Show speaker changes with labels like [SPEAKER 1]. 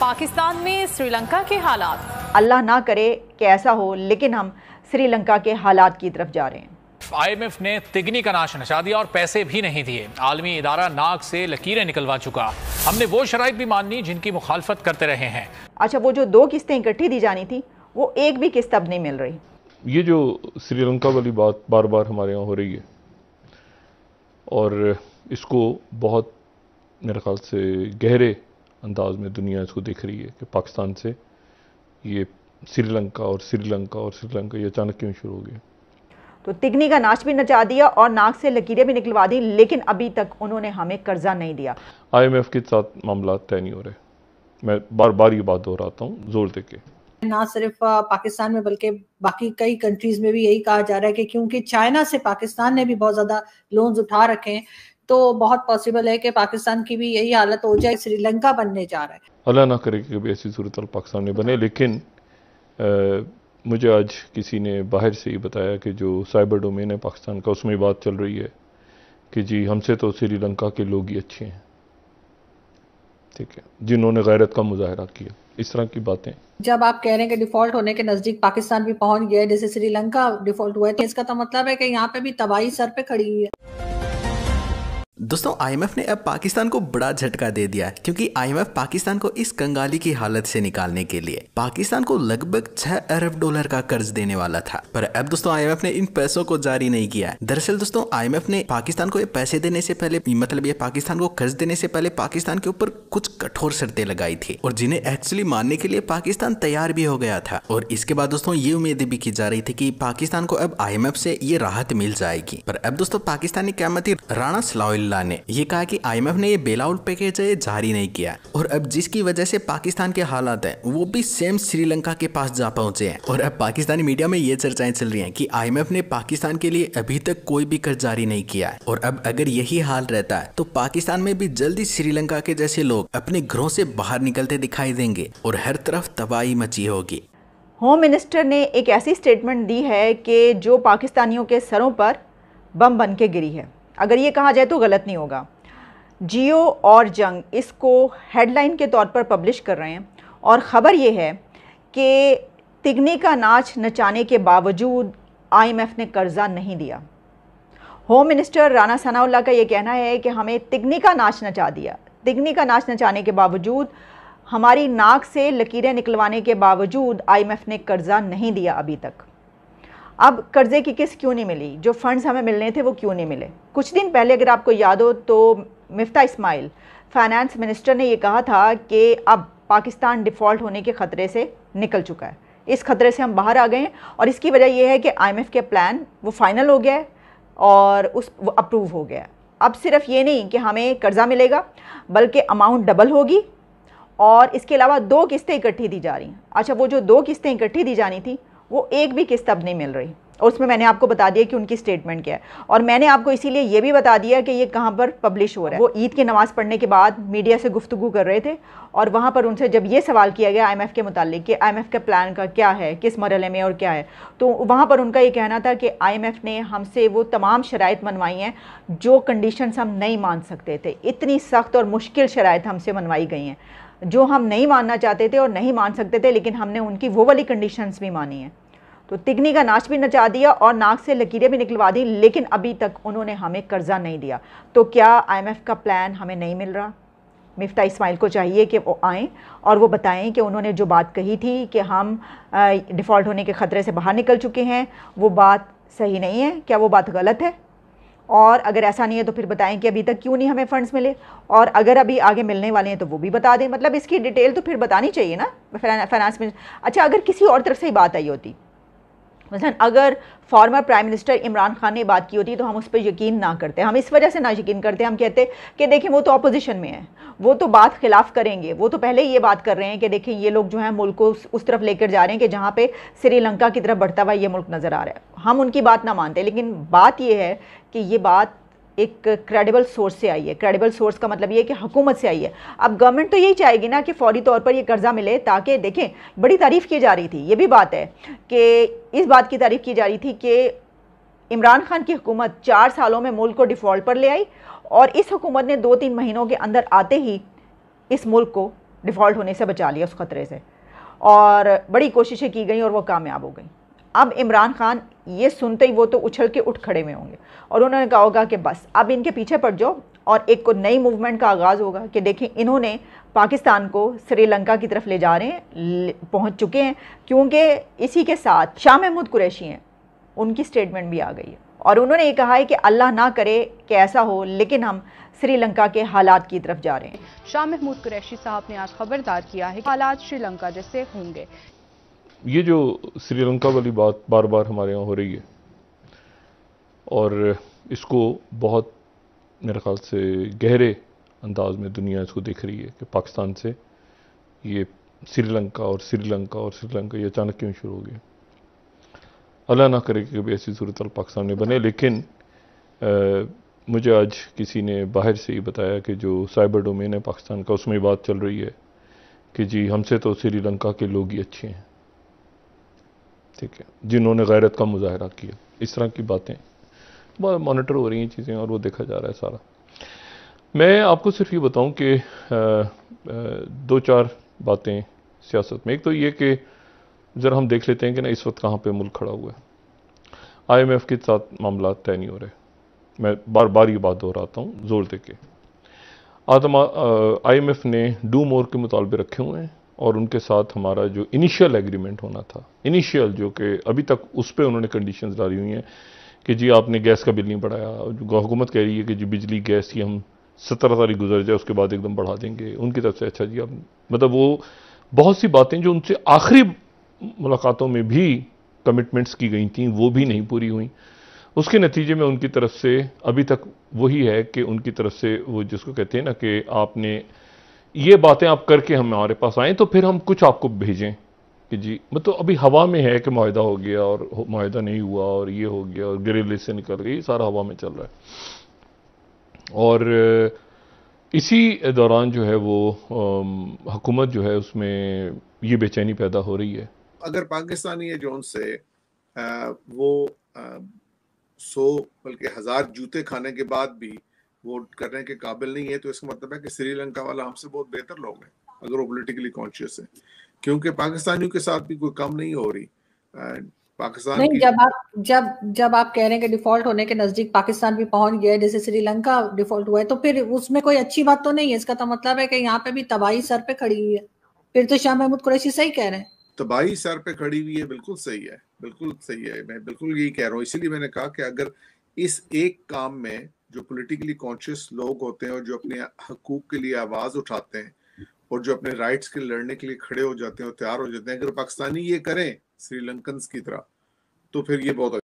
[SPEAKER 1] पाकिस्तान में श्रीलंका के हालात अल्लाह ना करे कि ऐसा हो लेकिन हम श्रीलंका के हालात की तरफ जा रहे हैं
[SPEAKER 2] आईएमएफ ने तिगनी का नाश नचा दिया और पैसे भी नहीं दिए आलमी इदारा नाक से लकीरें निकलवा चुका हमने वो शराइ भी मान ली जिनकी मुखालफत करते रहे हैं
[SPEAKER 1] अच्छा वो जो दो किस्तें इकट्ठी दी जानी थी वो एक भी किस्त अब नहीं मिल रही
[SPEAKER 3] ये जो श्रीलंका वाली बात बार बार हमारे यहाँ हो रही है और इसको बहुत मेरे ख्याल से गहरे अंदाज में दुनिया इसको देख रही है कि पाकिस्तान से ये श्रीलंका और श्रीलंका और श्रीलंका ये अचानक क्यों शुरू हो गया
[SPEAKER 1] तो तिगनी का नाच भी नचा दिया और नाक से लकीरें भी निकलवा दी लेकिन अभी तक उन्होंने हमें कर्जा नहीं दिया
[SPEAKER 3] आईएमएफ के साथ मामला तय नहीं हो रहे मैं बार बार ये बात दोहराता हूँ जोर दे के
[SPEAKER 1] ना सिर्फ पाकिस्तान में बल्कि बाकी कई कंट्रीज में भी यही कहा जा रहा है कि क्योंकि चाइना से पाकिस्तान ने भी बहुत ज्यादा लोन्स उठा रखे हैं तो बहुत पॉसिबल है कि पाकिस्तान की भी यही हालत हो जाए श्रीलंका बनने जा रहा है
[SPEAKER 3] अल्लाह ना करे कि कभी ऐसी सूरत पाकिस्तान में बने लेकिन आ, मुझे आज किसी ने बाहर से ही बताया कि जो साइबर डोमेन है पाकिस्तान का उसमें बात चल रही है कि जी हमसे तो श्रीलंका के लोग ही अच्छे हैं ठीक है जिन्होंने गैरत का मुजाहरा किया इस तरह की बातें
[SPEAKER 1] जब आप कह रहे हैं कि डिफॉल्ट होने के नजदीक पाकिस्तान भी पहुंच गया है जैसे श्रीलंका डिफॉल्ट हुआ है तो इसका तो मतलब है कि यहाँ पे भी तबाही सर पे खड़ी हुई है
[SPEAKER 2] दोस्तों आईएमएफ ने अब पाकिस्तान को बड़ा झटका दे दिया क्योंकि आईएमएफ पाकिस्तान को इस कंगाली की हालत से निकालने के लिए पाकिस्तान को लगभग 6 अरब डॉलर का कर्ज देने वाला था पर अब दोस्तों आईएमएफ ने इन पैसों को जारी नहीं किया दरअसल दोस्तों आईएमएफ ने पाकिस्तान को ये पैसे देने से पहले मतलब ये पाकिस्तान को कर्ज देने से पहले पाकिस्तान के ऊपर कुछ कठोर शर्तें लगाई थी और जिन्हें एक्चुअली मानने के लिए पाकिस्तान तैयार भी हो गया था और इसके बाद दोस्तों ये उम्मीद भी की जा रही थी की पाकिस्तान को अब आई से ये राहत मिल जाएगी पर अब दोस्तों पाकिस्तानी क्या राणा सलाउल अब्दुल्ला ने यह कहा कि आईएमएफ ने ये बेलआउट पैकेज है जारी नहीं किया और अब जिसकी वजह से पाकिस्तान के हालात है वो भी सेम श्रीलंका के पास जा पहुंचे हैं और अब पाकिस्तानी मीडिया में ये चर्चाएं चल रही हैं कि आईएमएफ ने पाकिस्तान के लिए अभी तक कोई भी कर्ज जारी नहीं किया है और अब अगर यही हाल रहता है तो पाकिस्तान में भी जल्दी श्रीलंका के जैसे लोग अपने घरों से बाहर निकलते दिखाई देंगे और हर तरफ तबाही मची होगी
[SPEAKER 1] होम मिनिस्टर ने एक ऐसी स्टेटमेंट दी है कि जो पाकिस्तानियों के सरों पर बम बन के गिरी है अगर ये कहा जाए तो गलत नहीं होगा जियो और जंग इसको हेडलाइन के तौर पर पब्लिश कर रहे हैं और ख़बर ये है कि तिगनी का नाच नचाने के बावजूद आईएमएफ ने कर्जा नहीं दिया होम मिनिस्टर राना सनाउल्ला का ये कहना है कि हमें तिगनी का नाच नचा दिया तिगनी का नाच नचाने के बावजूद हमारी नाक से लकीरें निकलवाने के बावजूद आईएमएफ ने कर्जा नहीं दिया अभी तक अब कर्ज़े की किस्त क्यों नहीं मिली जो फंड्स हमें मिलने थे वो क्यों नहीं मिले कुछ दिन पहले अगर आपको याद हो तो मिफ्ता इस्माइल फाइनेंस मिनिस्टर ने ये कहा था कि अब पाकिस्तान डिफ़ॉल्ट होने के ख़तरे से निकल चुका है इस खतरे से हम बाहर आ गए हैं और इसकी वजह यह है कि आईएमएफ के प्लान वो फाइनल हो गया है और उस वो अप्रूव हो गया अब सिर्फ ये नहीं कि हमें कर्ज़ा मिलेगा बल्कि अमाउंट डबल होगी और इसके अलावा दो किस्तें इकट्ठी दी जा रही हैं अच्छा वो जो दो किस्तें इकट्ठी दी जानी थी वो एक भी किस्त अब नहीं मिल रही और उसमें मैंने आपको बता दिया कि उनकी स्टेटमेंट क्या है और मैंने आपको इसीलिए ये भी बता दिया कि ये कहाँ पर पब्लिश हो रहा है वो ईद की नमाज़ पढ़ने के बाद मीडिया से गुफ्तु कर रहे थे और वहाँ पर उनसे जब ये सवाल किया गया आईएमएफ के मुतालिक कि आईएमएफ के प्लान का क्या है किस मरहले में और क्या है तो वहाँ पर उनका ये कहना था कि आई ने हमसे वो तमाम शराइ मनवाई हैं जो कंडीशन हम नहीं मान सकते थे इतनी सख्त और मुश्किल शराइ हमसे मनवाई गई हैं जो हम नहीं मानना चाहते थे और नहीं मान सकते थे लेकिन हमने उनकी वो वाली कंडीशंस भी मानी हैं तो तिगनी का नाच भी नचा दिया और नाक से लकीरें भी निकलवा दी लेकिन अभी तक उन्होंने हमें कर्जा नहीं दिया तो क्या आई का प्लान हमें नहीं मिल रहा मिफ्ता इस्माइल को चाहिए कि वो आएँ और वो बताएं कि उन्होंने जो बात कही थी कि हम डिफ़ॉल्ट होने के ख़तरे से बाहर निकल चुके हैं वो बात सही नहीं है क्या वो बात गलत है और अगर ऐसा नहीं है तो फिर बताएं कि अभी तक क्यों नहीं हमें फ़ंड्स मिले और अगर अभी आगे मिलने वाले हैं तो वो भी बता दें मतलब इसकी डिटेल तो फिर बतानी चाहिए ना फाइनेंस में अच्छा अगर किसी और तरफ से ही बात आई होती मसलन अगर former prime minister Imran Khan ने बात की होती तो हम उस पर यकीन ना करते हम इस वजह से ना यकीन करते हम कहते कि देखें वो तो अपोजिशन में है वो तो बात खिलाफ करेंगे वो तो पहले ये बात कर रहे हैं कि देखें ये लोग जो है मुल्क को उस तरफ लेकर जा रहे हैं कि जहाँ पे श्रीलंका की तरफ बढ़ता हुआ ये मुल्क नज़र आ रहा है हम उनकी बात ना मानते लेकिन बात यह है कि ये बात एक क्रेडिबल सोर्स से आई है क्रेडिबल सोर्स का मतलब ये है कि हुकूमत से आई है अब गवर्नमेंट तो यही चाहेगी ना कि फौरी तौर पर ये कर्ज़ा मिले ताकि देखें बड़ी तारीफ़ की जा रही थी ये भी बात है कि इस बात की तारीफ़ की जा रही थी कि इमरान खान की हुकूमत चार सालों में मुल्क को डिफ़ॉल्ट पर ले आई और इस हुकूमत ने दो तीन महीनों के अंदर आते ही इस मुल्क को डिफ़ॉल्ट होने से बचा लिया उस खतरे से और बड़ी कोशिशें की गई और वो कामयाब हो गई अब इमरान खान ये सुनते ही वो तो उछल के उठ खड़े में होंगे और उन्होंने कहा होगा कि बस अब इनके पीछे पड़ जाओ और एक नई मूवमेंट का आगाज़ होगा कि देखें इन्होंने पाकिस्तान को श्रीलंका की तरफ ले जा रहे हैं पहुंच चुके हैं क्योंकि इसी के साथ शाह महमूद कुरैशी हैं उनकी स्टेटमेंट भी आ गई है और उन्होंने ये कहा है कि अल्लाह ना करे कि ऐसा हो लेकिन हम श्रीलंका के हालात की तरफ जा रहे हैं शाह महमूद कुरैशी साहब ने आज खबरदार किया है कि हालात श्रीलंका जैसे होंगे
[SPEAKER 3] ये जो श्रीलंका वाली बात बार बार हमारे यहाँ हो रही है और इसको बहुत मेरे ख्याल से गहरे अंदाज में दुनिया इसको देख रही है कि पाकिस्तान से ये श्रीलंका और श्रीलंका और श्रीलंका ये अचानक क्यों शुरू हो गया अल्लाह ना करे कि कभी ऐसी सूरत पाकिस्तान में बने लेकिन आ, मुझे आज किसी ने बाहर से ही बताया कि जो साइबर डोमेन है पाकिस्तान का उसमें बात चल रही है कि जी हमसे तो श्रीलंका के लोग ही अच्छे हैं ठीक है जिन्होंने गैरत का मुजाहरा किया इस तरह की बातें बहुत मॉनिटर हो रही हैं चीज़ें और वो देखा जा रहा है सारा मैं आपको सिर्फ ये बताऊं कि दो चार बातें सियासत में एक तो ये कि ज़रा हम देख लेते हैं कि ना इस वक्त कहाँ पे मुल्क खड़ा हुआ है आईएमएफ के साथ मामला तय नहीं हो रहे मैं बार बार ये बात दोहराता हूँ जोर दे के आई एम एफ़ ने डू मोर के मुतालबे रखे हुए हैं और उनके साथ हमारा जो इनिशियल एग्रीमेंट होना था इनिशियल जो कि अभी तक उस पर उन्होंने कंडीशन डाली हुई हैं कि जी आपने गैस का बिल नहीं बढ़ाया हुकूमत कह रही है कि जी बिजली गैस की हम सत्रह तारीख गुजर जाए उसके बाद एकदम बढ़ा देंगे उनकी तरफ से अच्छा जी आप मतलब वो बहुत सी बातें जो उनसे आखिरी मुलाकातों में भी कमिटमेंट्स की गई थी वो भी नहीं पूरी हुई उसके नतीजे में उनकी तरफ से अभी तक वही है कि उनकी तरफ से वो जिसको कहते हैं ना कि आपने ये बातें आप करके हम हमारे पास आएँ तो फिर हम कुछ आपको भेजें कि जी मतलब अभी हवा में है कि माहिदा हो गया और माहिदा नहीं हुआ और ये हो गया और ग्रेले से निकल गई सारा हवा में चल रहा है और इसी दौरान जो है वो हुकूमत जो है उसमें ये बेचैनी पैदा हो रही है अगर पाकिस्तानी जोन से आ, वो आ, सौ बल्कि हज़ार जूते खाने के बाद भी वोट करने के काबिल नहीं है तो इसका मतलब है कि श्रीलंका वाला हमसे बहुत बेहतर लोग हैं अगर वो पोलिटिकली कॉन्शियस है क्योंकि पाकिस्तानियों के साथ भी कोई कम नहीं हो रही पाकिस्तान नहीं जब आप
[SPEAKER 1] जब जब आप कह रहे हैं कि डिफॉल्ट होने के नजदीक पाकिस्तान भी पहुंच गया है जैसे श्रीलंका डिफॉल्ट हुआ है तो फिर उसमें कोई अच्छी बात तो नहीं है इसका तो मतलब है कि यहाँ पे भी तबाही सर पे खड़ी हुई है फिर तो शाह महमूद कुरैशी सही कह रहे हैं
[SPEAKER 3] तबाही सर पे खड़ी हुई है बिल्कुल सही है बिल्कुल सही है मैं बिल्कुल यही कह रहा हूँ इसीलिए मैंने कहा कि अगर इस एक काम में जो पोलिटिकली कॉन्शियस लोग होते हैं और जो अपने हकूक के लिए आवाज़ उठाते हैं और जो अपने राइट्स के लड़ने के लिए खड़े हो जाते हैं और तैयार हो जाते हैं अगर पाकिस्तानी ये करें श्रीलंकन की तरह तो फिर ये बहुत